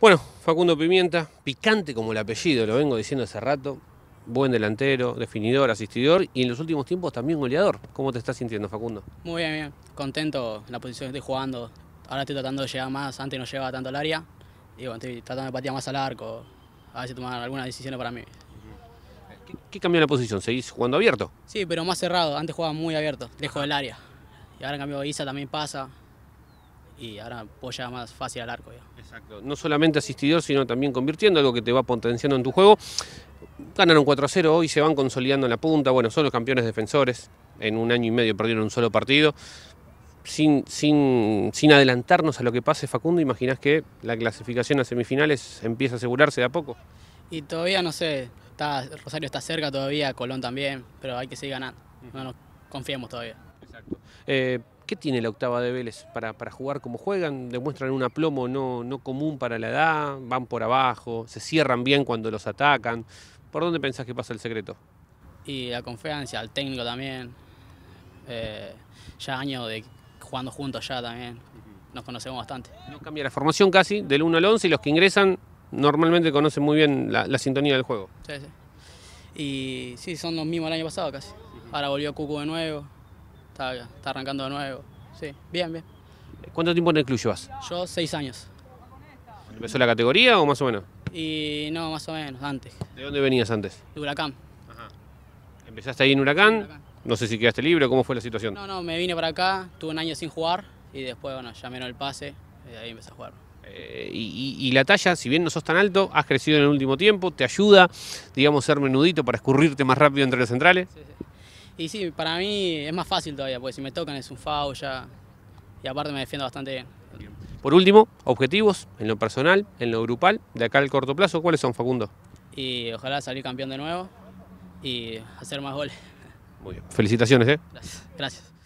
Bueno, Facundo Pimienta, picante como el apellido, lo vengo diciendo hace rato. Buen delantero, definidor, asistidor y en los últimos tiempos también goleador. ¿Cómo te estás sintiendo, Facundo? Muy bien, bien. Contento en la posición que estoy jugando. Ahora estoy tratando de llegar más, antes no llegaba tanto al área. Y estoy tratando de patear más al arco, a ver si tomar alguna decisión para mí. ¿Qué, qué cambió la posición? ¿Seguís jugando abierto? Sí, pero más cerrado. Antes jugaba muy abierto, lejos del área. Y ahora en cambio Isa también pasa, y ahora apoya más fácil al arco. Exacto, no solamente asistidor, sino también convirtiendo, algo que te va potenciando en tu juego. Ganaron 4-0 hoy, se van consolidando en la punta, bueno, son los campeones defensores, en un año y medio perdieron un solo partido. Sin, sin, adelantarnos a lo que pase Facundo, ¿imaginás que la clasificación a semifinales empieza a asegurarse de a poco? Y todavía no sé, Rosario está cerca todavía, Colón también, pero hay que seguir ganando, no nos confiemos todavía. Exacto. Eh, ¿Qué tiene la octava de Vélez para, jugar como juegan? ¿Demuestran un aplomo no, común para la edad? ¿Van por abajo? ¿Se cierran bien cuando los atacan? ¿Por dónde pensás que pasa el secreto? Y la confianza, al técnico también. Eh, ya año de jugando juntos ya también. Nos conocemos bastante. No cambia la formación casi, del 1 al 11, y los que ingresan normalmente conocen muy bien la, sintonía del juego. Sí, sí. Y sí, son los mismos el año pasado casi. Ahora volvió Cucu de nuevo está, arrancando de nuevo. Sí, bien, bien. ¿Cuánto tiempo en el club llevas? Yo seis años. ¿Empezó la categoría o más o menos? Y no, más o menos, antes. ¿De dónde venías antes? De Huracán. Ajá. ¿Empezaste ahí en Huracán? No sé si quedaste libre, ¿cómo fue la situación? No, no, me vine para acá, tuve un año sin jugar y después, bueno, ya menos el pase y ahí empecé a jugar. Eh, y, la talla, si bien no sos tan alto, has crecido en el último tiempo, te ayuda, digamos, ser menudito para escurrirte más rápido entre los centrales. Sí, sí. Y sí, para mí es más fácil todavía, porque si me tocan es un FAO ya. Y aparte me defiendo bastante bien. Por último, objetivos en lo personal, en lo grupal, de acá al corto plazo, ¿cuáles son, Facundo? Y ojalá salir campeón de nuevo y hacer más goles. Muy bien. Felicitaciones, ¿eh? Gracias. Gracias.